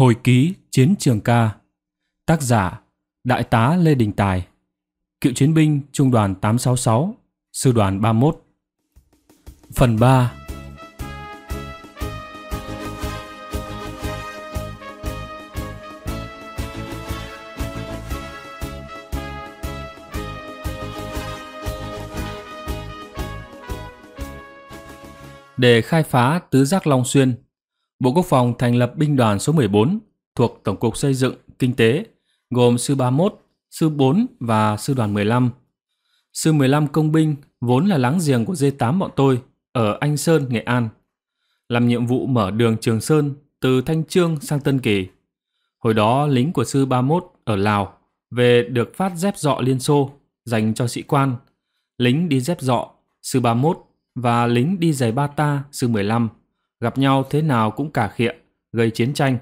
Hồi ký Chiến trường ca Tác giả Đại tá Lê Đình Tài Cựu chiến binh Trung đoàn 866 Sư đoàn 31 Phần 3 Để khai phá tứ giác Long Xuyên Bộ Quốc phòng thành lập binh đoàn số 14 thuộc Tổng cục Xây dựng, Kinh tế, gồm sư 31, sư 4 và sư đoàn 15. Sư 15 công binh vốn là láng giềng của D8 bọn tôi ở Anh Sơn, Nghệ An. Làm nhiệm vụ mở đường Trường Sơn từ Thanh Trương sang Tân Kỳ. Hồi đó lính của sư 31 ở Lào về được phát dép dọ Liên Xô dành cho sĩ quan, lính đi dép dọ sư 31 và lính đi giày bata sư 15 gặp nhau thế nào cũng cả khịa, gây chiến tranh.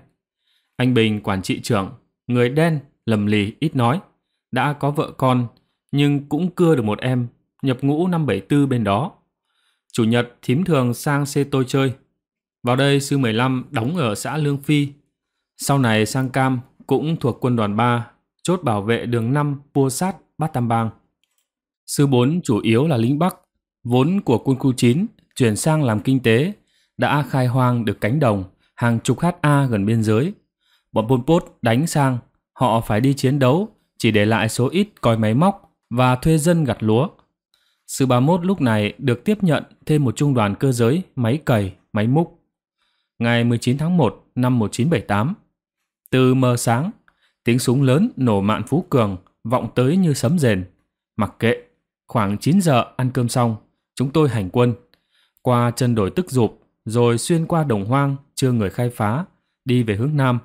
Anh Bình quản trị trưởng, người đen, lầm lì, ít nói, đã có vợ con, nhưng cũng cưa được một em, nhập ngũ năm 74 bên đó. Chủ nhật thím thường sang xe tôi chơi. Vào đây sư 15 đóng ở xã Lương Phi. Sau này sang Cam cũng thuộc quân đoàn 3, chốt bảo vệ đường 5 Pua Sát, Bát Tam Bang. Sư 4 chủ yếu là lính Bắc, vốn của quân khu 9 chuyển sang làm kinh tế đã khai hoang được cánh đồng hàng chục ha gần biên giới. Bọn Pol Pot đánh sang, họ phải đi chiến đấu, chỉ để lại số ít coi máy móc và thuê dân gặt lúa. Sư 31 lúc này được tiếp nhận thêm một trung đoàn cơ giới máy cày, máy múc. Ngày 19 tháng 1 năm 1978, từ mờ sáng, tiếng súng lớn nổ mạn Phú Cường vọng tới như sấm rền. Mặc kệ, khoảng 9 giờ ăn cơm xong, chúng tôi hành quân. Qua chân đồi tức dục, rồi xuyên qua đồng hoang chưa người khai phá, đi về hướng nam.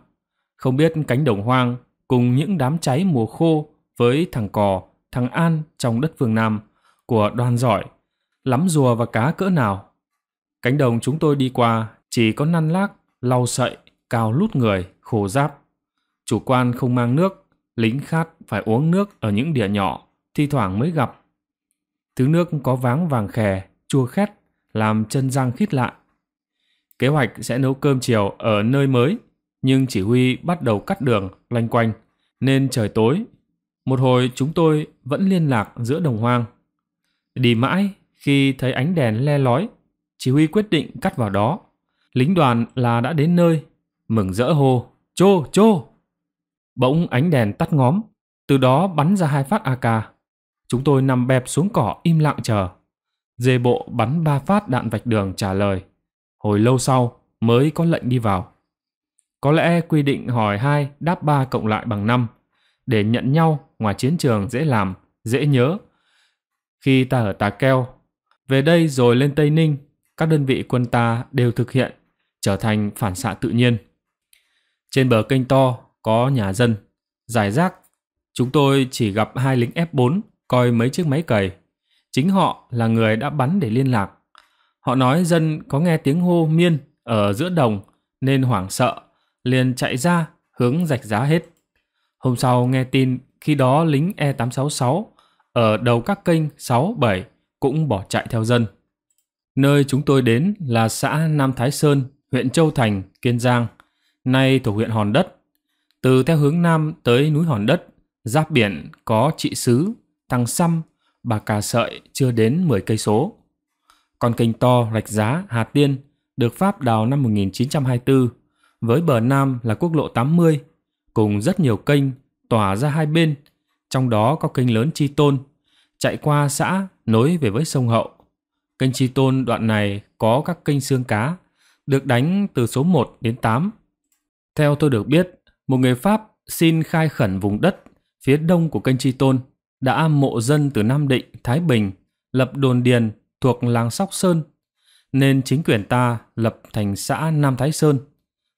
Không biết cánh đồng hoang cùng những đám cháy mùa khô với thằng cò, thằng an trong đất phương Nam của đoàn giỏi, lắm rùa và cá cỡ nào. Cánh đồng chúng tôi đi qua chỉ có năn lác, lau sậy, cao lút người, khổ giáp. Chủ quan không mang nước, lính khát phải uống nước ở những địa nhỏ, thi thoảng mới gặp. Thứ nước có váng vàng khè, chua khét, làm chân răng khít lại Kế hoạch sẽ nấu cơm chiều ở nơi mới, nhưng chỉ huy bắt đầu cắt đường loanh quanh, nên trời tối. Một hồi chúng tôi vẫn liên lạc giữa đồng hoang. Đi mãi, khi thấy ánh đèn le lói, chỉ huy quyết định cắt vào đó. Lính đoàn là đã đến nơi, mừng rỡ hô, chô, chô. Bỗng ánh đèn tắt ngóm, từ đó bắn ra hai phát AK. Chúng tôi nằm bẹp xuống cỏ im lặng chờ. Dê bộ bắn ba phát đạn vạch đường trả lời. Hồi lâu sau mới có lệnh đi vào. Có lẽ quy định hỏi 2 đáp 3 cộng lại bằng 5 để nhận nhau ngoài chiến trường dễ làm, dễ nhớ. Khi ta ở Tà Keo, về đây rồi lên Tây Ninh, các đơn vị quân ta đều thực hiện, trở thành phản xạ tự nhiên. Trên bờ kênh to có nhà dân, giải rác. Chúng tôi chỉ gặp hai lính F4 coi mấy chiếc máy cày. Chính họ là người đã bắn để liên lạc Họ nói dân có nghe tiếng hô miên ở giữa đồng nên hoảng sợ, liền chạy ra hướng rạch giá hết. Hôm sau nghe tin khi đó lính E866 ở đầu các kênh 6, 7 cũng bỏ chạy theo dân. Nơi chúng tôi đến là xã Nam Thái Sơn, huyện Châu Thành, Kiên Giang, nay thuộc huyện Hòn Đất. Từ theo hướng Nam tới núi Hòn Đất, giáp biển có trị xứ, tăng xăm, bà cà sợi chưa đến 10 cây số. Con kênh to rạch giá Hà Tiên được Pháp đào năm 1924 với bờ Nam là quốc lộ 80 cùng rất nhiều kênh tỏa ra hai bên, trong đó có kênh lớn Chi Tôn chạy qua xã nối về với sông Hậu. Kênh Chi Tôn đoạn này có các kênh xương cá được đánh từ số 1 đến 8. Theo tôi được biết, một người Pháp xin khai khẩn vùng đất phía đông của kênh Chi Tôn đã mộ dân từ Nam Định, Thái Bình, lập đồn điền thuộc làng Sóc Sơn, nên chính quyền ta lập thành xã Nam Thái Sơn,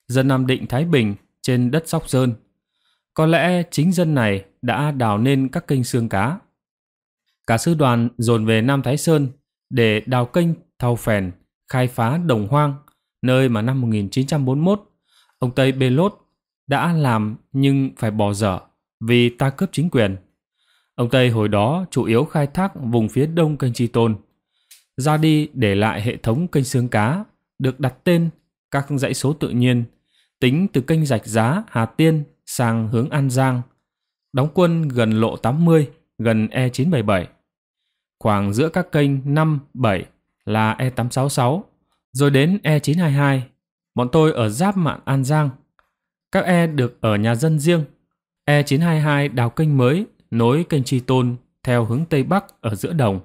dân Nam Định Thái Bình trên đất Sóc Sơn. Có lẽ chính dân này đã đào nên các kênh xương cá. Cả sư đoàn dồn về Nam Thái Sơn để đào kênh thau phèn, khai phá đồng hoang, nơi mà năm 1941, ông Tây Bê Lốt đã làm nhưng phải bỏ dở vì ta cướp chính quyền. Ông Tây hồi đó chủ yếu khai thác vùng phía đông kênh Tri Tôn ra đi để lại hệ thống kênh xương cá được đặt tên các dãy số tự nhiên tính từ kênh rạch giá Hà Tiên sang hướng An Giang, đóng quân gần lộ 80, gần E977. Khoảng giữa các kênh 5, 7 là E866, rồi đến E922. Bọn tôi ở giáp mạn An Giang. Các E được ở nhà dân riêng. E922 đào kênh mới nối kênh Tri Tôn theo hướng Tây Bắc ở giữa đồng.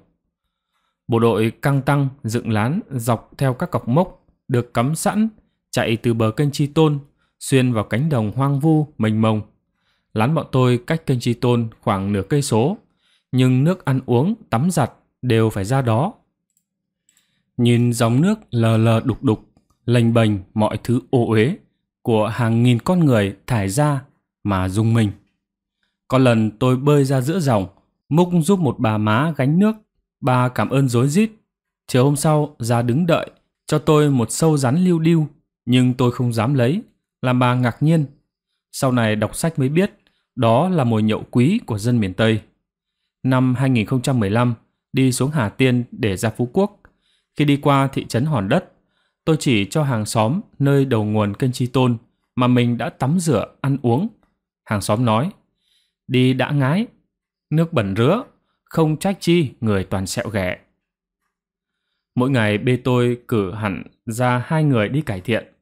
Bộ đội căng tăng dựng lán dọc theo các cọc mốc được cắm sẵn chạy từ bờ kênh Chi Tôn xuyên vào cánh đồng hoang vu mênh mông. Lán bọn tôi cách kênh Chi Tôn khoảng nửa cây số, nhưng nước ăn uống, tắm giặt đều phải ra đó. Nhìn dòng nước lờ lờ đục đục, lênh bềnh mọi thứ ô uế của hàng nghìn con người thải ra mà rung mình. Có lần tôi bơi ra giữa dòng, múc giúp một bà má gánh nước Bà cảm ơn rối rít. Chiều hôm sau, ra đứng đợi, cho tôi một sâu rắn lưu điêu, nhưng tôi không dám lấy, làm bà ngạc nhiên. Sau này đọc sách mới biết, đó là mồi nhậu quý của dân miền Tây. Năm 2015, đi xuống Hà Tiên để ra Phú Quốc. Khi đi qua thị trấn Hòn Đất, tôi chỉ cho hàng xóm nơi đầu nguồn kênh Chi Tôn mà mình đã tắm rửa, ăn uống. Hàng xóm nói, đi đã ngái, nước bẩn rứa, không trách chi người toàn sẹo ghẻ. Mỗi ngày bê tôi cử hẳn ra hai người đi cải thiện.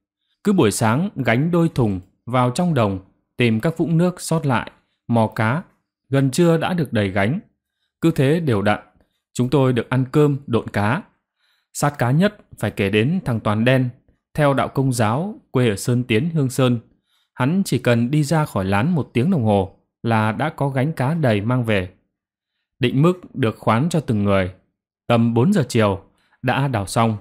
Cứ buổi sáng gánh đôi thùng vào trong đồng tìm các vũng nước sót lại, mò cá, gần trưa đã được đầy gánh. Cứ thế đều đặn, chúng tôi được ăn cơm độn cá. Sát cá nhất phải kể đến thằng Toàn Đen, theo đạo công giáo quê ở Sơn Tiến Hương Sơn. Hắn chỉ cần đi ra khỏi lán một tiếng đồng hồ là đã có gánh cá đầy mang về. Định mức được khoán cho từng người. Tầm 4 giờ chiều, đã đào xong.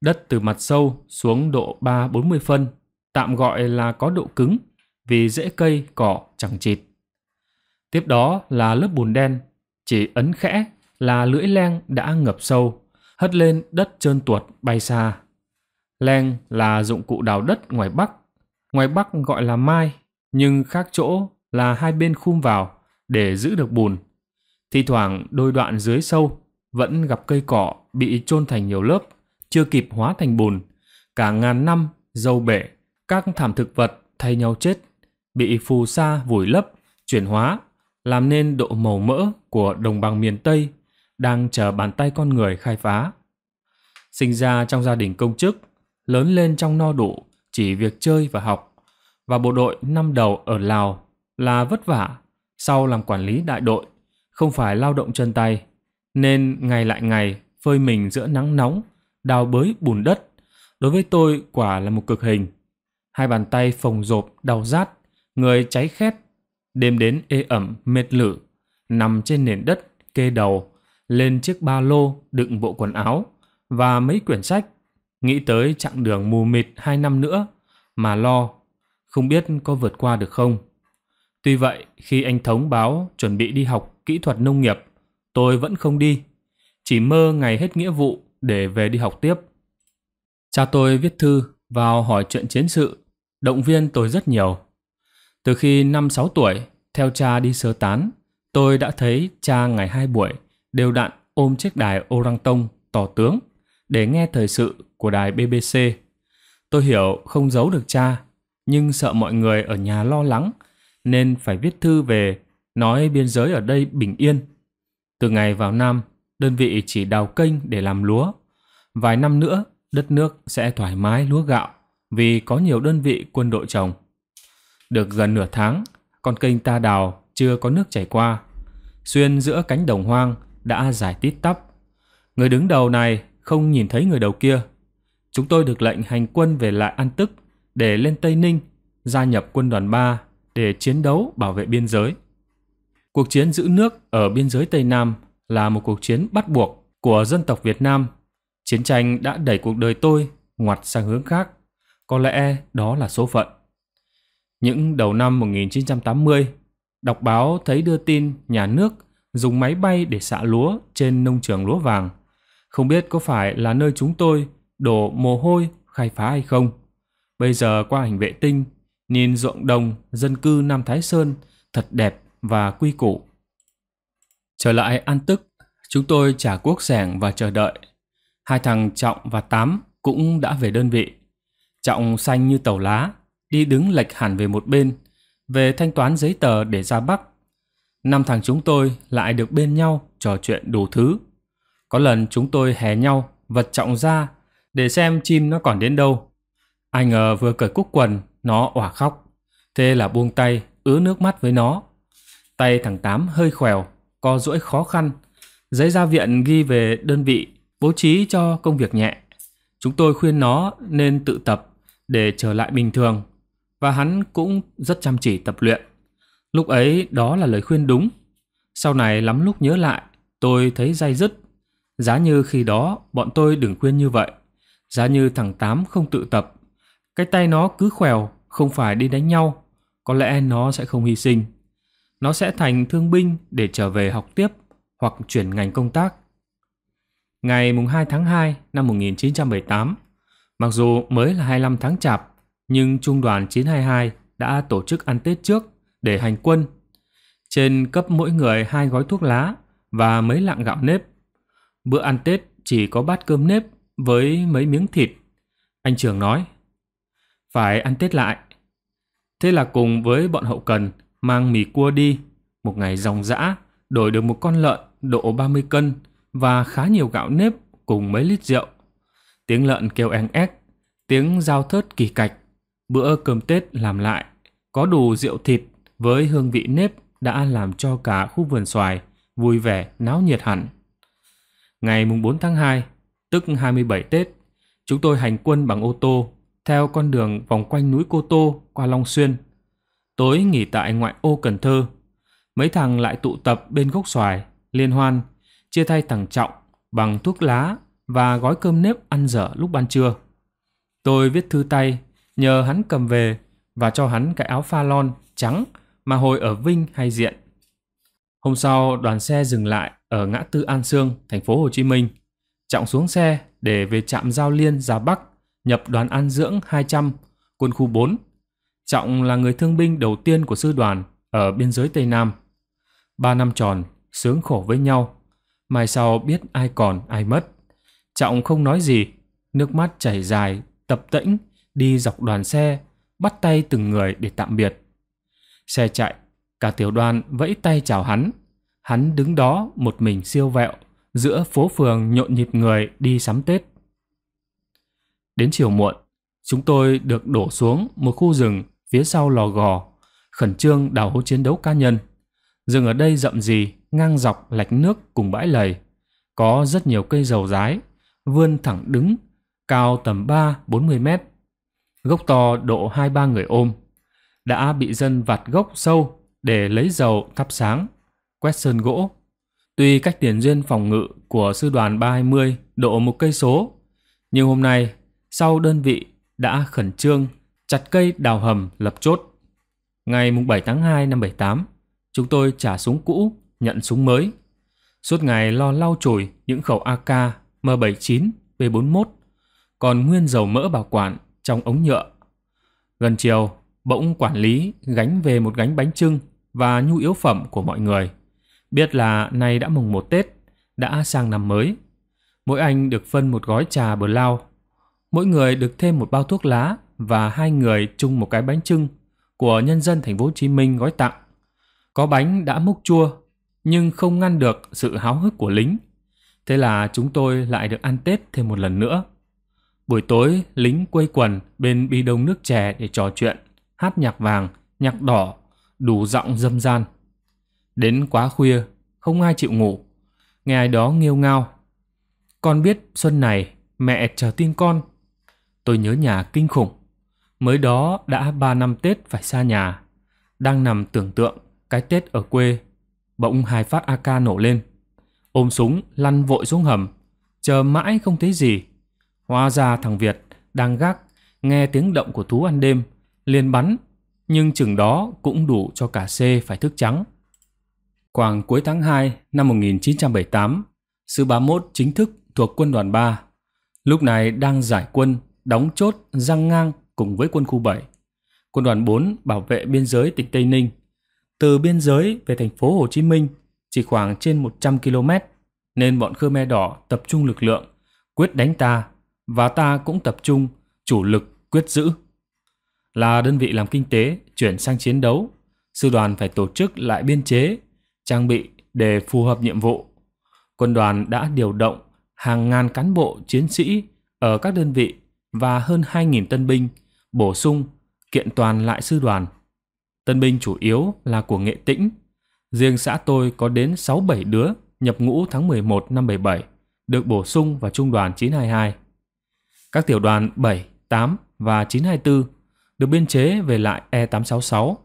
Đất từ mặt sâu xuống độ 3-40 phân, tạm gọi là có độ cứng vì dễ cây, cỏ chẳng chịt. Tiếp đó là lớp bùn đen, chỉ ấn khẽ là lưỡi len đã ngập sâu, hất lên đất trơn tuột bay xa. Len là dụng cụ đào đất ngoài Bắc, ngoài Bắc gọi là mai, nhưng khác chỗ là hai bên khum vào để giữ được bùn thì thoảng đôi đoạn dưới sâu vẫn gặp cây cỏ bị chôn thành nhiều lớp, chưa kịp hóa thành bùn. Cả ngàn năm, dâu bể, các thảm thực vật thay nhau chết, bị phù sa vùi lấp, chuyển hóa, làm nên độ màu mỡ của đồng bằng miền Tây đang chờ bàn tay con người khai phá. Sinh ra trong gia đình công chức, lớn lên trong no đủ, chỉ việc chơi và học. Và bộ đội năm đầu ở Lào là vất vả, sau làm quản lý đại đội không phải lao động chân tay, nên ngày lại ngày phơi mình giữa nắng nóng, đào bới bùn đất, đối với tôi quả là một cực hình. Hai bàn tay phồng rộp, đau rát, người cháy khét, đêm đến ê ẩm, mệt lử, nằm trên nền đất, kê đầu, lên chiếc ba lô đựng bộ quần áo và mấy quyển sách, nghĩ tới chặng đường mù mịt hai năm nữa mà lo, không biết có vượt qua được không. Tuy vậy, khi anh thống báo chuẩn bị đi học kỹ thuật nông nghiệp, tôi vẫn không đi. Chỉ mơ ngày hết nghĩa vụ để về đi học tiếp. Cha tôi viết thư vào hỏi chuyện chiến sự, động viên tôi rất nhiều. Từ khi năm 6 tuổi, theo cha đi sơ tán, tôi đã thấy cha ngày hai buổi đều đặn ôm chiếc đài orang tông tỏ tướng để nghe thời sự của đài BBC. Tôi hiểu không giấu được cha, nhưng sợ mọi người ở nhà lo lắng nên phải viết thư về nói biên giới ở đây bình yên. Từ ngày vào Nam, đơn vị chỉ đào kênh để làm lúa. Vài năm nữa, đất nước sẽ thoải mái lúa gạo vì có nhiều đơn vị quân đội trồng. Được gần nửa tháng, con kênh ta đào chưa có nước chảy qua. Xuyên giữa cánh đồng hoang đã giải tít tắp. Người đứng đầu này không nhìn thấy người đầu kia. Chúng tôi được lệnh hành quân về lại An Tức để lên Tây Ninh, gia nhập quân đoàn 3 để chiến đấu bảo vệ biên giới. Cuộc chiến giữ nước ở biên giới Tây Nam là một cuộc chiến bắt buộc của dân tộc Việt Nam. Chiến tranh đã đẩy cuộc đời tôi ngoặt sang hướng khác. Có lẽ đó là số phận. Những đầu năm 1980, đọc báo thấy đưa tin nhà nước dùng máy bay để xạ lúa trên nông trường lúa vàng. Không biết có phải là nơi chúng tôi đổ mồ hôi khai phá hay không. Bây giờ qua hình vệ tinh, nhìn ruộng đồng dân cư Nam Thái Sơn thật đẹp và quy củ. Trở lại An Tức, chúng tôi trả quốc sẻng và chờ đợi. Hai thằng Trọng và Tám cũng đã về đơn vị. Trọng xanh như tàu lá, đi đứng lệch hẳn về một bên, về thanh toán giấy tờ để ra Bắc. Năm thằng chúng tôi lại được bên nhau trò chuyện đủ thứ. Có lần chúng tôi hè nhau vật trọng ra để xem chim nó còn đến đâu. Ai ngờ vừa cởi cúc quần, nó òa khóc. Thế là buông tay, ứa nước mắt với nó. Tay thằng Tám hơi khỏeo, co duỗi khó khăn. Giấy ra viện ghi về đơn vị, bố trí cho công việc nhẹ. Chúng tôi khuyên nó nên tự tập để trở lại bình thường. Và hắn cũng rất chăm chỉ tập luyện. Lúc ấy đó là lời khuyên đúng. Sau này lắm lúc nhớ lại, tôi thấy day dứt. Giá như khi đó bọn tôi đừng khuyên như vậy. Giá như thằng Tám không tự tập. Cái tay nó cứ khèo, không phải đi đánh nhau. Có lẽ nó sẽ không hy sinh nó sẽ thành thương binh để trở về học tiếp hoặc chuyển ngành công tác. Ngày 2 tháng 2 năm 1978, mặc dù mới là 25 tháng chạp, nhưng Trung đoàn 922 đã tổ chức ăn Tết trước để hành quân. Trên cấp mỗi người hai gói thuốc lá và mấy lạng gạo nếp. Bữa ăn Tết chỉ có bát cơm nếp với mấy miếng thịt. Anh trưởng nói, phải ăn Tết lại. Thế là cùng với bọn hậu cần, mang mì cua đi, một ngày dòng dã đổi được một con lợn độ 30 cân và khá nhiều gạo nếp cùng mấy lít rượu. Tiếng lợn kêu eng éc tiếng dao thớt kỳ cạch, bữa cơm Tết làm lại, có đủ rượu thịt với hương vị nếp đã làm cho cả khu vườn xoài vui vẻ náo nhiệt hẳn. Ngày mùng 4 tháng 2, tức 27 Tết, chúng tôi hành quân bằng ô tô theo con đường vòng quanh núi Cô Tô qua Long Xuyên Tối nghỉ tại ngoại ô Cần Thơ, mấy thằng lại tụ tập bên gốc xoài, liên hoan, chia thay thằng Trọng bằng thuốc lá và gói cơm nếp ăn dở lúc ban trưa. Tôi viết thư tay, nhờ hắn cầm về và cho hắn cái áo pha lon trắng mà hồi ở Vinh hay Diện. Hôm sau, đoàn xe dừng lại ở ngã tư An Sương, thành phố Hồ Chí Minh. Trọng xuống xe để về trạm giao liên Già Bắc, nhập đoàn ăn dưỡng 200, quân khu 4 Trọng là người thương binh đầu tiên của sư đoàn ở biên giới Tây Nam. Ba năm tròn, sướng khổ với nhau. Mai sau biết ai còn ai mất. Trọng không nói gì, nước mắt chảy dài, tập tĩnh đi dọc đoàn xe, bắt tay từng người để tạm biệt. Xe chạy, cả tiểu đoàn vẫy tay chào hắn. Hắn đứng đó một mình siêu vẹo, giữa phố phường nhộn nhịp người đi sắm Tết. Đến chiều muộn, chúng tôi được đổ xuống một khu rừng phía sau lò gò, khẩn trương đào hố chiến đấu cá nhân. Rừng ở đây rậm gì ngang dọc lạch nước cùng bãi lầy. Có rất nhiều cây dầu rái, vươn thẳng đứng, cao tầm 3-40 mét. Gốc to độ 2-3 người ôm. Đã bị dân vặt gốc sâu để lấy dầu thắp sáng, quét sơn gỗ. Tuy cách tiền duyên phòng ngự của sư đoàn 320 độ một cây số, nhưng hôm nay sau đơn vị đã khẩn trương chặt cây đào hầm lập chốt. Ngày 7 tháng 2 năm 78, chúng tôi trả súng cũ, nhận súng mới. Suốt ngày lo lau chùi những khẩu AK M79, B41, còn nguyên dầu mỡ bảo quản trong ống nhựa. Gần chiều, bỗng quản lý gánh về một gánh bánh trưng và nhu yếu phẩm của mọi người. Biết là nay đã mùng một Tết, đã sang năm mới. Mỗi anh được phân một gói trà bờ lao. Mỗi người được thêm một bao thuốc lá và hai người chung một cái bánh trưng của nhân dân thành phố Hồ Chí Minh gói tặng. Có bánh đã múc chua nhưng không ngăn được sự háo hức của lính. Thế là chúng tôi lại được ăn Tết thêm một lần nữa. Buổi tối, lính quây quần bên bi đông nước chè để trò chuyện, hát nhạc vàng, nhạc đỏ, đủ giọng dâm gian. Đến quá khuya, không ai chịu ngủ. Nghe ai đó nghiêu ngao. Con biết xuân này mẹ chờ tin con. Tôi nhớ nhà kinh khủng. Mới đó đã ba năm Tết phải xa nhà. Đang nằm tưởng tượng cái Tết ở quê, bỗng hai phát AK nổ lên. Ôm súng lăn vội xuống hầm, chờ mãi không thấy gì. Hóa ra thằng Việt đang gác, nghe tiếng động của thú ăn đêm, liền bắn, nhưng chừng đó cũng đủ cho cả C phải thức trắng. Khoảng cuối tháng 2 năm 1978, Sư 31 chính thức thuộc quân đoàn 3. Lúc này đang giải quân, đóng chốt, răng ngang cùng với quân khu 7. Quân đoàn 4 bảo vệ biên giới tỉnh Tây Ninh. Từ biên giới về thành phố Hồ Chí Minh chỉ khoảng trên 100 km, nên bọn Khmer Đỏ tập trung lực lượng, quyết đánh ta, và ta cũng tập trung, chủ lực, quyết giữ. Là đơn vị làm kinh tế, chuyển sang chiến đấu, sư đoàn phải tổ chức lại biên chế, trang bị để phù hợp nhiệm vụ. Quân đoàn đã điều động hàng ngàn cán bộ chiến sĩ ở các đơn vị và hơn 2.000 tân binh bổ sung, kiện toàn lại sư đoàn. Tân binh chủ yếu là của Nghệ Tĩnh. Riêng xã tôi có đến 6-7 đứa nhập ngũ tháng 11 năm 77, được bổ sung vào trung đoàn 922. Các tiểu đoàn 7, 8 và 924 được biên chế về lại E866.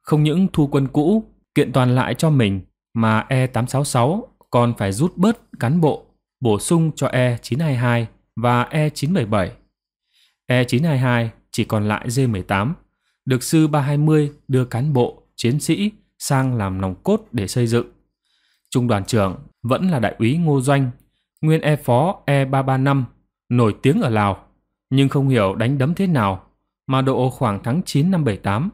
Không những thu quân cũ, kiện toàn lại cho mình mà E866 còn phải rút bớt cán bộ, bổ sung cho E922 và E977. E922 chỉ còn lại D-18, được sư 320 đưa cán bộ, chiến sĩ sang làm nòng cốt để xây dựng. Trung đoàn trưởng vẫn là đại úy Ngô Doanh, nguyên e phó E335, nổi tiếng ở Lào, nhưng không hiểu đánh đấm thế nào mà độ khoảng tháng 9 năm 78.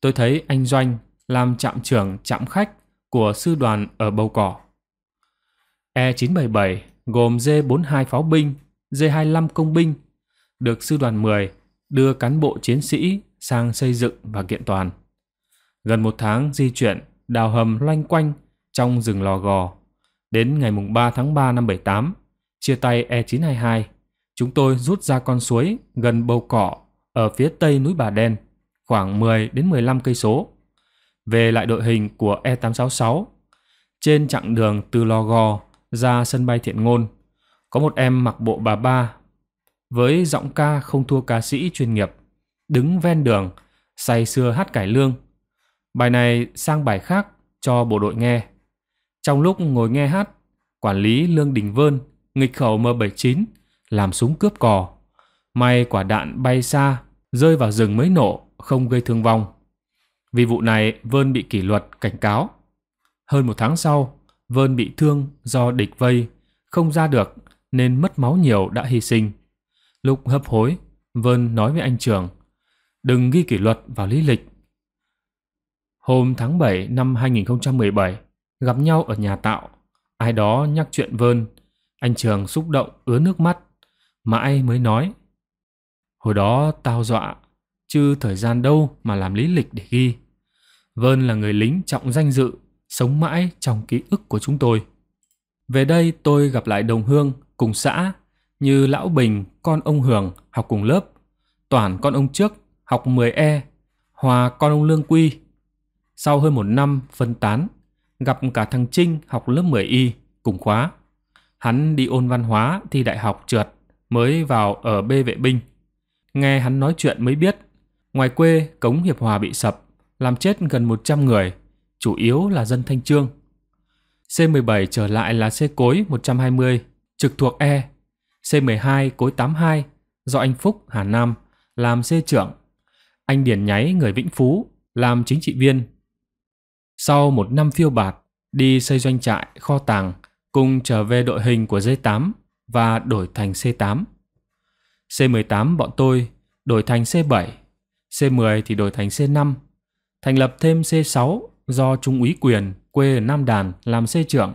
Tôi thấy anh Doanh làm trạm trưởng trạm khách của sư đoàn ở Bầu Cỏ. E-977 gồm D-42 pháo binh, D-25 công binh, được sư đoàn 10 đưa cán bộ chiến sĩ sang xây dựng và kiện toàn. Gần một tháng di chuyển, đào hầm loanh quanh trong rừng lò gò. Đến ngày 3 tháng 3 năm 78, chia tay E922, chúng tôi rút ra con suối gần bầu cỏ ở phía tây núi Bà Đen, khoảng 10 đến 15 cây số. Về lại đội hình của E866, trên chặng đường từ lò gò ra sân bay Thiện Ngôn, có một em mặc bộ bà ba với giọng ca không thua ca sĩ chuyên nghiệp, đứng ven đường, say sưa hát cải lương. Bài này sang bài khác cho bộ đội nghe. Trong lúc ngồi nghe hát, quản lý Lương Đình Vơn nghịch khẩu M79 làm súng cướp cò. May quả đạn bay xa, rơi vào rừng mới nổ, không gây thương vong. Vì vụ này, Vơn bị kỷ luật cảnh cáo. Hơn một tháng sau, Vơn bị thương do địch vây, không ra được nên mất máu nhiều đã hy sinh. Lúc hấp hối, Vân nói với anh Trường, đừng ghi kỷ luật vào lý lịch. Hôm tháng 7 năm 2017, gặp nhau ở nhà tạo, ai đó nhắc chuyện Vân, anh Trường xúc động ứa nước mắt, mãi mới nói. Hồi đó tao dọa, chứ thời gian đâu mà làm lý lịch để ghi. Vân là người lính trọng danh dự, sống mãi trong ký ức của chúng tôi. Về đây tôi gặp lại đồng hương cùng xã như Lão Bình, con ông Hưởng học cùng lớp, Toản con ông trước học 10E, Hòa con ông Lương Quy. Sau hơn một năm phân tán, gặp cả thằng Trinh học lớp 10Y cùng khóa. Hắn đi ôn văn hóa thi đại học trượt mới vào ở B vệ binh. Nghe hắn nói chuyện mới biết, ngoài quê cống Hiệp Hòa bị sập, làm chết gần 100 người, chủ yếu là dân Thanh Trương. C17 trở lại là C cối 120, trực thuộc E C12 cối 82 do anh Phúc Hà Nam làm C trưởng, anh Điền Nháy người Vĩnh Phú làm chính trị viên. Sau một năm phiêu bạt, đi xây doanh trại, kho tàng, cùng trở về đội hình của D8 và đổi thành C8. C18 bọn tôi đổi thành C7, C10 thì đổi thành C5, thành lập thêm C6 do Trung úy Quyền quê ở Nam Đàn làm C trưởng.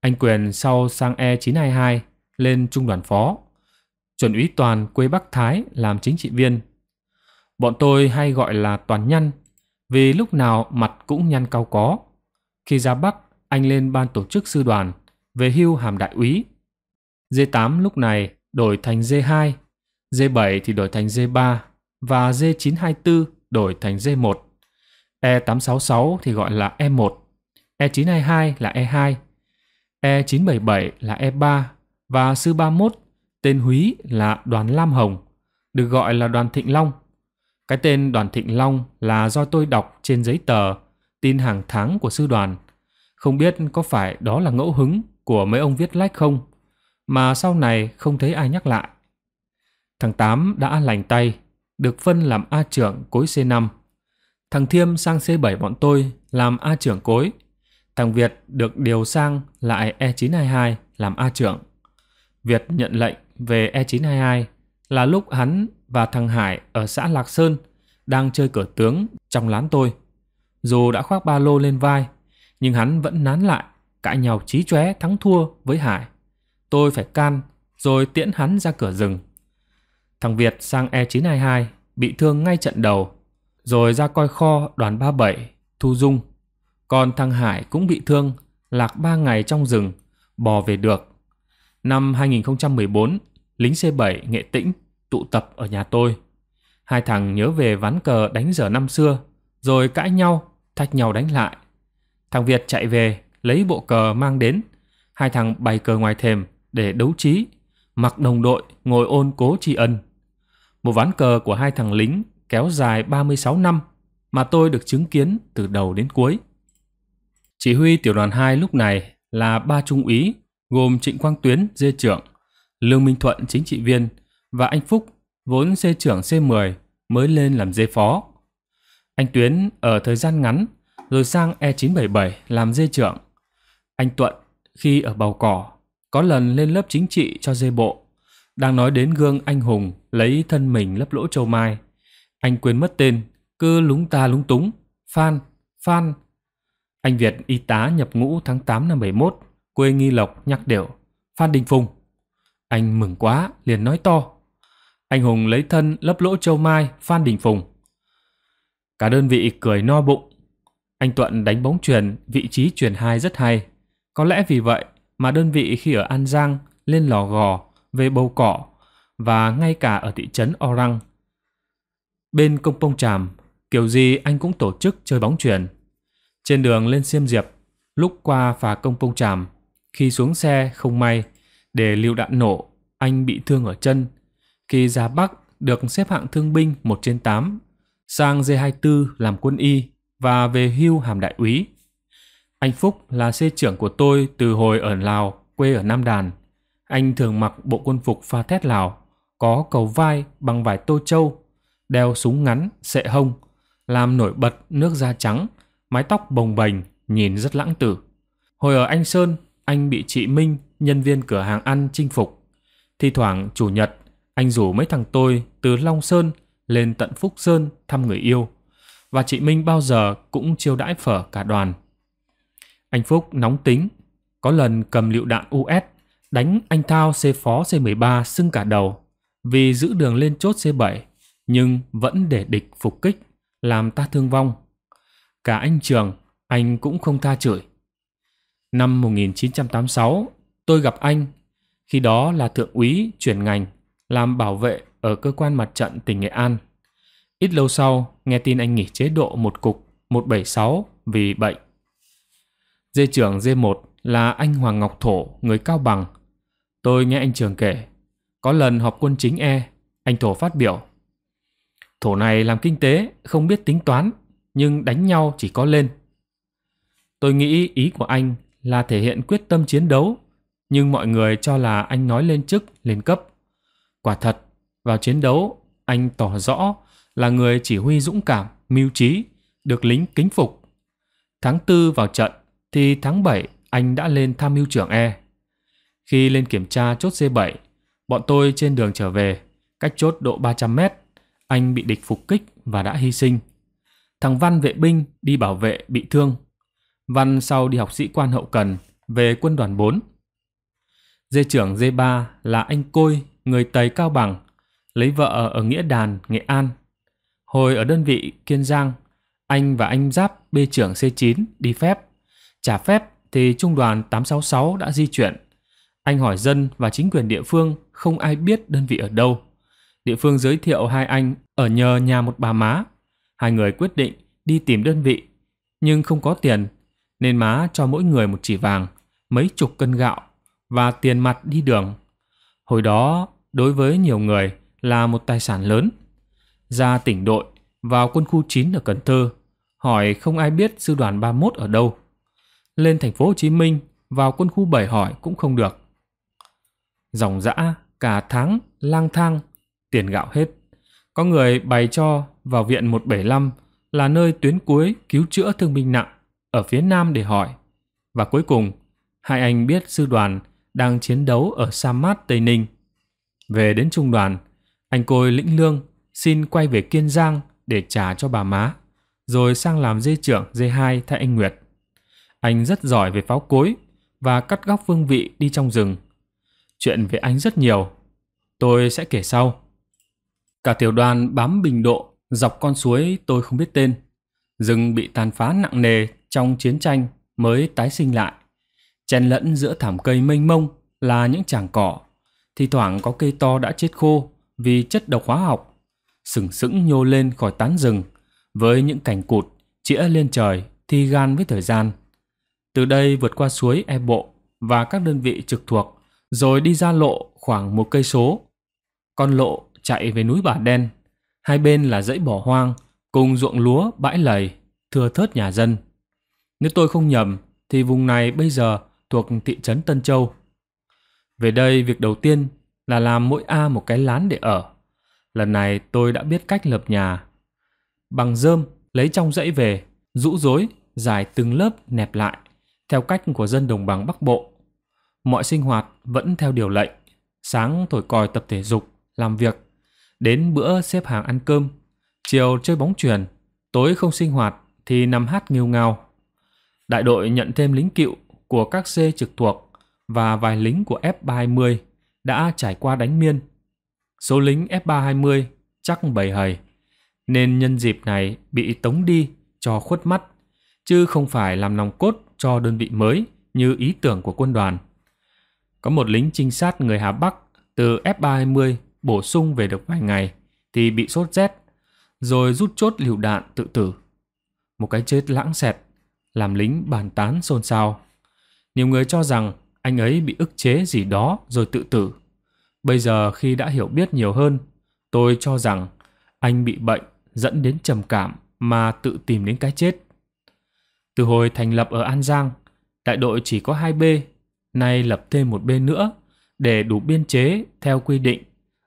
Anh Quyền sau sang E922 lên trung đoàn phó. Chuẩn úy Toàn quê Bắc Thái làm chính trị viên. Bọn tôi hay gọi là Toàn Nhăn vì lúc nào mặt cũng nhăn cao có. Khi ra Bắc, anh lên ban tổ chức sư đoàn, về hưu hàm đại úy. D8 lúc này đổi thành D2, D7 thì đổi thành D3 và D924 đổi thành D1. E866 thì gọi là E1, E922 là E2, E977 là E3 và sư 31 tên húy là đoàn Lam Hồng, được gọi là đoàn Thịnh Long. Cái tên đoàn Thịnh Long là do tôi đọc trên giấy tờ, tin hàng tháng của sư đoàn. Không biết có phải đó là ngẫu hứng của mấy ông viết lách không, mà sau này không thấy ai nhắc lại. Thằng Tám đã lành tay, được phân làm A trưởng cối C5. Thằng Thiêm sang C7 bọn tôi làm A trưởng cối. Thằng Việt được điều sang lại E922 làm A trưởng. Việt nhận lệnh về E922 là lúc hắn và thằng Hải ở xã Lạc Sơn đang chơi cờ tướng trong lán tôi. Dù đã khoác ba lô lên vai, nhưng hắn vẫn nán lại, cãi nhau trí chóe thắng thua với Hải. Tôi phải can, rồi tiễn hắn ra cửa rừng. Thằng Việt sang E922 bị thương ngay trận đầu, rồi ra coi kho đoàn 37, thu dung. Còn thằng Hải cũng bị thương, lạc ba ngày trong rừng, bò về được Năm 2014, lính C7 Nghệ Tĩnh tụ tập ở nhà tôi. Hai thằng nhớ về ván cờ đánh giờ năm xưa, rồi cãi nhau, thách nhau đánh lại. Thằng Việt chạy về, lấy bộ cờ mang đến. Hai thằng bày cờ ngoài thềm để đấu trí, mặc đồng đội ngồi ôn cố tri ân. Một ván cờ của hai thằng lính kéo dài 36 năm mà tôi được chứng kiến từ đầu đến cuối. Chỉ huy tiểu đoàn 2 lúc này là ba trung úy gồm Trịnh Quang Tuyến, dê trưởng, Lương Minh Thuận, chính trị viên và anh Phúc, vốn dê trưởng C10 mới lên làm dê phó. Anh Tuyến ở thời gian ngắn rồi sang E977 làm dê trưởng. Anh Tuận khi ở Bầu Cỏ có lần lên lớp chính trị cho dê bộ. Đang nói đến gương anh hùng lấy thân mình lấp lỗ châu mai. Anh quên mất tên, cứ lúng ta lúng túng. Phan, Phan. Anh Việt y tá nhập ngũ tháng 8 năm 71 quê Nghi Lộc nhắc điệu, Phan Đình Phùng. Anh mừng quá, liền nói to. Anh Hùng lấy thân lấp lỗ châu mai Phan Đình Phùng. Cả đơn vị cười no bụng. Anh Tuận đánh bóng truyền, vị trí truyền hai rất hay. Có lẽ vì vậy mà đơn vị khi ở An Giang, lên Lò Gò, về Bầu Cỏ và ngay cả ở thị trấn Orang. Bên công pông tràm, kiểu gì anh cũng tổ chức chơi bóng truyền. Trên đường lên Xiêm Diệp, lúc qua phà công pông tràm, khi xuống xe, không may, để lưu đạn nổ, anh bị thương ở chân. Khi ra Bắc, được xếp hạng thương binh 1 trên 8, sang G24 làm quân y và về hưu hàm đại úy. Anh Phúc là xê trưởng của tôi từ hồi ở Lào, quê ở Nam Đàn. Anh thường mặc bộ quân phục pha thét Lào, có cầu vai bằng vải tô châu, đeo súng ngắn, sệ hông, làm nổi bật nước da trắng, mái tóc bồng bềnh, nhìn rất lãng tử. Hồi ở Anh Sơn, anh bị chị Minh, nhân viên cửa hàng ăn chinh phục. thì thoảng chủ nhật, anh rủ mấy thằng tôi từ Long Sơn lên tận Phúc Sơn thăm người yêu. Và chị Minh bao giờ cũng chiêu đãi phở cả đoàn. Anh Phúc nóng tính, có lần cầm lựu đạn US đánh anh Thao c phó C13 sưng cả đầu vì giữ đường lên chốt C7 nhưng vẫn để địch phục kích làm ta thương vong. Cả anh Trường, anh cũng không tha chửi. Năm 1986, tôi gặp anh, khi đó là thượng úy chuyển ngành, làm bảo vệ ở cơ quan mặt trận tỉnh Nghệ An. Ít lâu sau, nghe tin anh nghỉ chế độ một cục 176 vì bệnh. Dê trưởng D1 là anh Hoàng Ngọc Thổ, người Cao Bằng. Tôi nghe anh Trường kể, có lần họp quân chính E, anh Thổ phát biểu. Thổ này làm kinh tế, không biết tính toán, nhưng đánh nhau chỉ có lên. Tôi nghĩ ý của anh là thể hiện quyết tâm chiến đấu, nhưng mọi người cho là anh nói lên chức, lên cấp. Quả thật, vào chiến đấu, anh tỏ rõ là người chỉ huy dũng cảm, mưu trí, được lính kính phục. Tháng 4 vào trận, thì tháng 7 anh đã lên tham mưu trưởng E. Khi lên kiểm tra chốt C7, bọn tôi trên đường trở về, cách chốt độ 300 mét, anh bị địch phục kích và đã hy sinh. Thằng Văn vệ binh đi bảo vệ bị thương Văn sau đi học sĩ quan hậu cần về quân đoàn 4. Dê trưởng D3 là anh Côi, người Tây Cao Bằng, lấy vợ ở Nghĩa Đàn, Nghệ An. Hồi ở đơn vị Kiên Giang, anh và anh Giáp B trưởng C9 đi phép. Trả phép thì trung đoàn 866 đã di chuyển. Anh hỏi dân và chính quyền địa phương không ai biết đơn vị ở đâu. Địa phương giới thiệu hai anh ở nhờ nhà một bà má. Hai người quyết định đi tìm đơn vị, nhưng không có tiền nên má cho mỗi người một chỉ vàng, mấy chục cân gạo và tiền mặt đi đường. Hồi đó, đối với nhiều người là một tài sản lớn. Ra tỉnh đội, vào quân khu 9 ở Cần Thơ, hỏi không ai biết sư đoàn 31 ở đâu. Lên thành phố Hồ Chí Minh, vào quân khu 7 hỏi cũng không được. Dòng dã, cả tháng, lang thang, tiền gạo hết. Có người bày cho vào viện 175 là nơi tuyến cuối cứu chữa thương binh nặng ở phía nam để hỏi. Và cuối cùng, hai anh biết sư đoàn đang chiến đấu ở Sa Mát, Tây Ninh. Về đến trung đoàn, anh Côi lĩnh lương xin quay về Kiên Giang để trả cho bà má, rồi sang làm dây trưởng dây hai thay anh Nguyệt. Anh rất giỏi về pháo cối và cắt góc phương vị đi trong rừng. Chuyện về anh rất nhiều, tôi sẽ kể sau. Cả tiểu đoàn bám bình độ dọc con suối tôi không biết tên. Rừng bị tàn phá nặng nề trong chiến tranh mới tái sinh lại. Chen lẫn giữa thảm cây mênh mông là những chàng cỏ, thì thoảng có cây to đã chết khô vì chất độc hóa học, sừng sững nhô lên khỏi tán rừng, với những cành cụt chĩa lên trời thi gan với thời gian. Từ đây vượt qua suối E Bộ và các đơn vị trực thuộc, rồi đi ra lộ khoảng một cây số. Con lộ chạy về núi Bà Đen, hai bên là dãy bỏ hoang cùng ruộng lúa bãi lầy, thưa thớt nhà dân. Nếu tôi không nhầm, thì vùng này bây giờ thuộc thị trấn Tân Châu. Về đây, việc đầu tiên là làm mỗi A một cái lán để ở. Lần này tôi đã biết cách lập nhà. Bằng dơm, lấy trong dãy về, rũ rối, dài từng lớp nẹp lại, theo cách của dân đồng bằng Bắc Bộ. Mọi sinh hoạt vẫn theo điều lệnh. Sáng thổi còi tập thể dục, làm việc. Đến bữa xếp hàng ăn cơm, chiều chơi bóng chuyền, tối không sinh hoạt thì nằm hát nghiêu ngao. Đại đội nhận thêm lính cựu của các C trực thuộc và vài lính của F320 đã trải qua đánh miên. Số lính F320 chắc bầy hầy, nên nhân dịp này bị tống đi cho khuất mắt, chứ không phải làm nòng cốt cho đơn vị mới như ý tưởng của quân đoàn. Có một lính trinh sát người Hà Bắc từ F320 bổ sung về được vài ngày thì bị sốt rét, rồi rút chốt liều đạn tự tử. Một cái chết lãng xẹt làm lính bàn tán xôn xao. Nhiều người cho rằng anh ấy bị ức chế gì đó rồi tự tử. Bây giờ khi đã hiểu biết nhiều hơn, tôi cho rằng anh bị bệnh dẫn đến trầm cảm mà tự tìm đến cái chết. Từ hồi thành lập ở An Giang, đại đội chỉ có 2B, nay lập thêm một B nữa để đủ biên chế theo quy định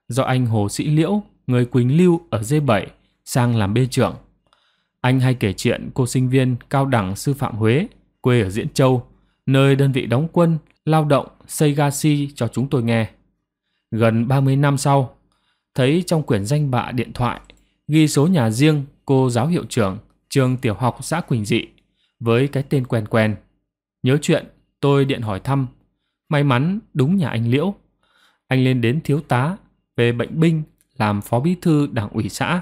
do anh Hồ Sĩ Liễu, người Quỳnh Lưu ở D7 sang làm B trưởng. Anh hay kể chuyện cô sinh viên cao đẳng sư phạm Huế, quê ở Diễn Châu, nơi đơn vị đóng quân, lao động, xây ga si cho chúng tôi nghe. Gần 30 năm sau, thấy trong quyển danh bạ điện thoại ghi số nhà riêng cô giáo hiệu trưởng trường tiểu học xã Quỳnh Dị với cái tên quen quen. Nhớ chuyện, tôi điện hỏi thăm. May mắn đúng nhà anh Liễu. Anh lên đến thiếu tá, về bệnh binh, làm phó bí thư đảng ủy xã.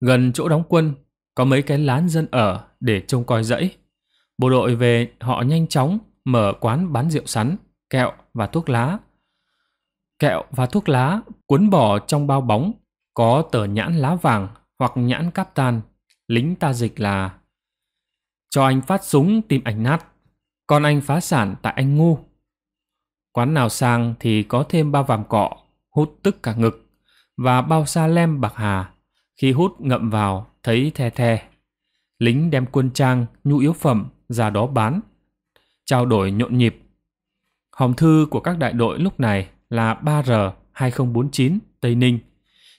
Gần chỗ đóng quân, có mấy cái lán dân ở để trông coi dãy. Bộ đội về họ nhanh chóng mở quán bán rượu sắn, kẹo và thuốc lá. Kẹo và thuốc lá cuốn bỏ trong bao bóng, có tờ nhãn lá vàng hoặc nhãn cáp tan, lính ta dịch là Cho anh phát súng tìm ảnh nát, còn anh phá sản tại anh ngu. Quán nào sang thì có thêm bao vàm cọ, hút tức cả ngực, và bao sa lem bạc hà khi hút ngậm vào, thấy the the. Lính đem quân trang, nhu yếu phẩm ra đó bán. Trao đổi nhộn nhịp. Hòm thư của các đại đội lúc này là 3R2049 Tây Ninh.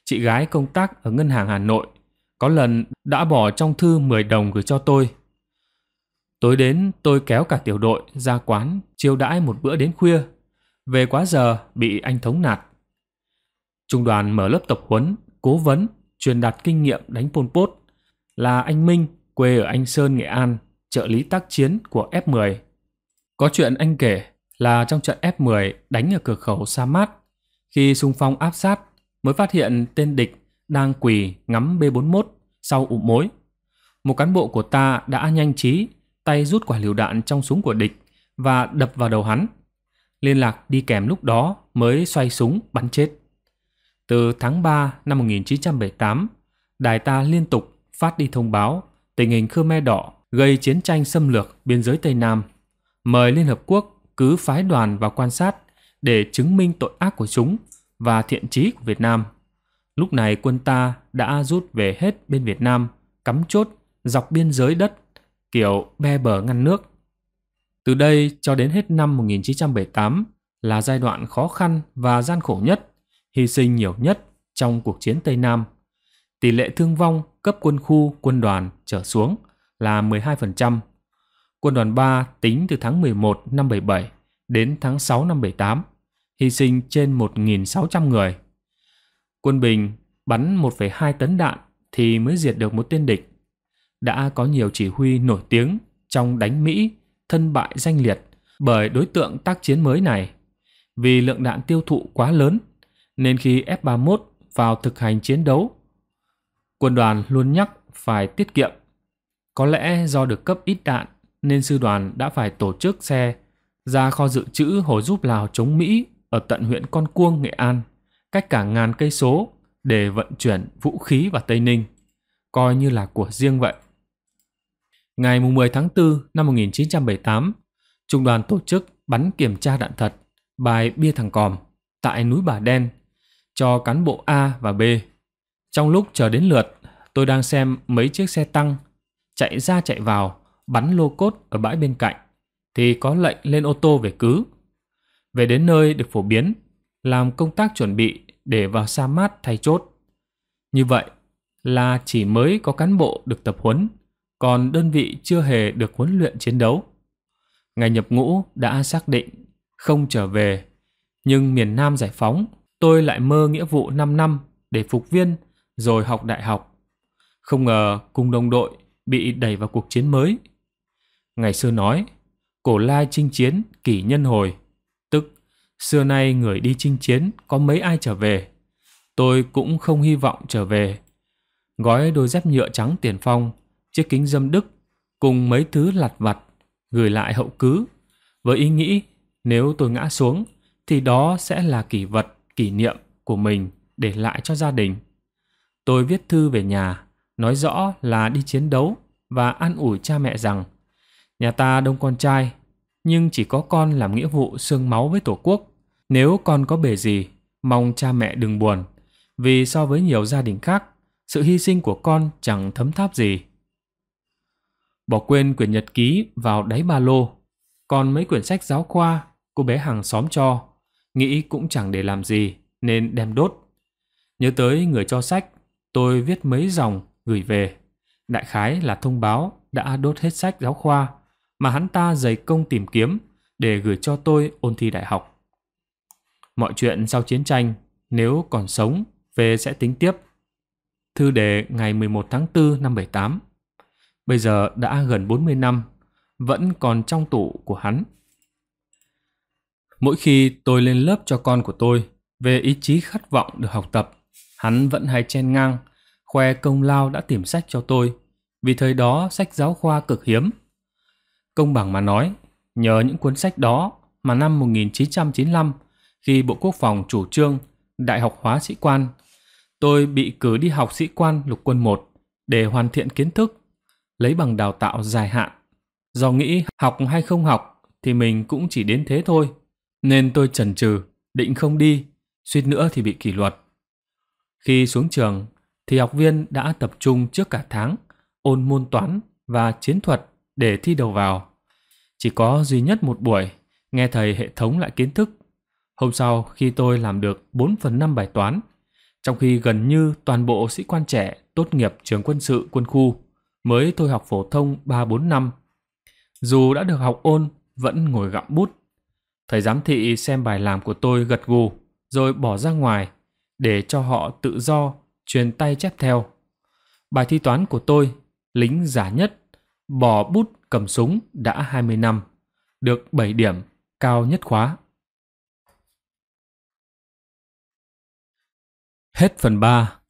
Chị gái công tác ở ngân hàng Hà Nội có lần đã bỏ trong thư 10 đồng gửi cho tôi. Tối đến tôi kéo cả tiểu đội ra quán chiêu đãi một bữa đến khuya. Về quá giờ bị anh thống nạt. Trung đoàn mở lớp tập huấn, cố vấn truyền đạt kinh nghiệm đánh Pol Pot là anh Minh, quê ở Anh Sơn, Nghệ An, trợ lý tác chiến của F-10. Có chuyện anh kể là trong trận F-10 đánh ở cửa khẩu Sa Mát, khi xung phong áp sát mới phát hiện tên địch đang quỳ ngắm B-41 sau ụm mối. Một cán bộ của ta đã nhanh trí, tay rút quả liều đạn trong súng của địch và đập vào đầu hắn. Liên lạc đi kèm lúc đó mới xoay súng bắn chết. Từ tháng 3 năm 1978, đài ta liên tục phát đi thông báo tình hình Khmer Đỏ gây chiến tranh xâm lược biên giới Tây Nam, mời Liên Hợp Quốc cứ phái đoàn vào quan sát để chứng minh tội ác của chúng và thiện trí của Việt Nam. Lúc này quân ta đã rút về hết bên Việt Nam, cắm chốt dọc biên giới đất, kiểu be bờ ngăn nước. Từ đây cho đến hết năm 1978 là giai đoạn khó khăn và gian khổ nhất hy sinh nhiều nhất trong cuộc chiến Tây Nam. Tỷ lệ thương vong cấp quân khu, quân đoàn trở xuống là 12%. Quân đoàn 3 tính từ tháng 11 năm 77 đến tháng 6 năm 78, hy sinh trên 1.600 người. Quân Bình bắn 1,2 tấn đạn thì mới diệt được một tên địch. Đã có nhiều chỉ huy nổi tiếng trong đánh Mỹ thân bại danh liệt bởi đối tượng tác chiến mới này vì lượng đạn tiêu thụ quá lớn nên khi F-31 vào thực hành chiến đấu, quân đoàn luôn nhắc phải tiết kiệm. Có lẽ do được cấp ít đạn nên sư đoàn đã phải tổ chức xe ra kho dự trữ hồi giúp Lào chống Mỹ ở tận huyện Con Cuông, Nghệ An, cách cả ngàn cây số để vận chuyển vũ khí vào Tây Ninh, coi như là của riêng vậy. Ngày 10 tháng 4 năm 1978, Trung đoàn tổ chức bắn kiểm tra đạn thật bài Bia Thằng Còm tại núi Bà Đen, cho cán bộ A và B. Trong lúc chờ đến lượt, tôi đang xem mấy chiếc xe tăng chạy ra chạy vào bắn lô cốt ở bãi bên cạnh thì có lệnh lên ô tô về cứ. Về đến nơi được phổ biến, làm công tác chuẩn bị để vào sa mát thay chốt. Như vậy là chỉ mới có cán bộ được tập huấn, còn đơn vị chưa hề được huấn luyện chiến đấu. Ngày nhập ngũ đã xác định không trở về, nhưng miền Nam giải phóng tôi lại mơ nghĩa vụ 5 năm để phục viên rồi học đại học. Không ngờ cùng đồng đội bị đẩy vào cuộc chiến mới. Ngày xưa nói, cổ lai chinh chiến kỷ nhân hồi, tức xưa nay người đi chinh chiến có mấy ai trở về. Tôi cũng không hy vọng trở về. Gói đôi dép nhựa trắng tiền phong, chiếc kính dâm đức cùng mấy thứ lặt vặt gửi lại hậu cứ với ý nghĩ nếu tôi ngã xuống thì đó sẽ là kỷ vật kỷ niệm của mình để lại cho gia đình. Tôi viết thư về nhà, nói rõ là đi chiến đấu và an ủi cha mẹ rằng nhà ta đông con trai, nhưng chỉ có con làm nghĩa vụ xương máu với Tổ quốc. Nếu con có bề gì, mong cha mẹ đừng buồn, vì so với nhiều gia đình khác, sự hy sinh của con chẳng thấm tháp gì. Bỏ quên quyển nhật ký vào đáy ba lô, còn mấy quyển sách giáo khoa cô bé hàng xóm cho nghĩ cũng chẳng để làm gì nên đem đốt. Nhớ tới người cho sách, tôi viết mấy dòng gửi về. Đại khái là thông báo đã đốt hết sách giáo khoa mà hắn ta dày công tìm kiếm để gửi cho tôi ôn thi đại học. Mọi chuyện sau chiến tranh, nếu còn sống, về sẽ tính tiếp. Thư đề ngày 11 tháng 4 năm 78. Bây giờ đã gần 40 năm, vẫn còn trong tủ của hắn. Mỗi khi tôi lên lớp cho con của tôi về ý chí khát vọng được học tập, hắn vẫn hay chen ngang, khoe công lao đã tìm sách cho tôi, vì thời đó sách giáo khoa cực hiếm. Công bằng mà nói, nhờ những cuốn sách đó mà năm 1995, khi Bộ Quốc phòng chủ trương đại học hóa sĩ quan, tôi bị cử đi học sĩ quan lục quân 1 để hoàn thiện kiến thức, lấy bằng đào tạo dài hạn. Do nghĩ học hay không học thì mình cũng chỉ đến thế thôi nên tôi chần chừ, định không đi, suýt nữa thì bị kỷ luật. Khi xuống trường, thì học viên đã tập trung trước cả tháng, ôn môn toán và chiến thuật để thi đầu vào. Chỉ có duy nhất một buổi, nghe thầy hệ thống lại kiến thức. Hôm sau, khi tôi làm được 4 phần 5 bài toán, trong khi gần như toàn bộ sĩ quan trẻ tốt nghiệp trường quân sự quân khu mới thôi học phổ thông 3-4 năm. Dù đã được học ôn, vẫn ngồi gặm bút Thầy giám thị xem bài làm của tôi gật gù, rồi bỏ ra ngoài, để cho họ tự do, truyền tay chép theo. Bài thi toán của tôi, lính giả nhất, bỏ bút cầm súng đã 20 năm, được 7 điểm, cao nhất khóa. Hết phần 3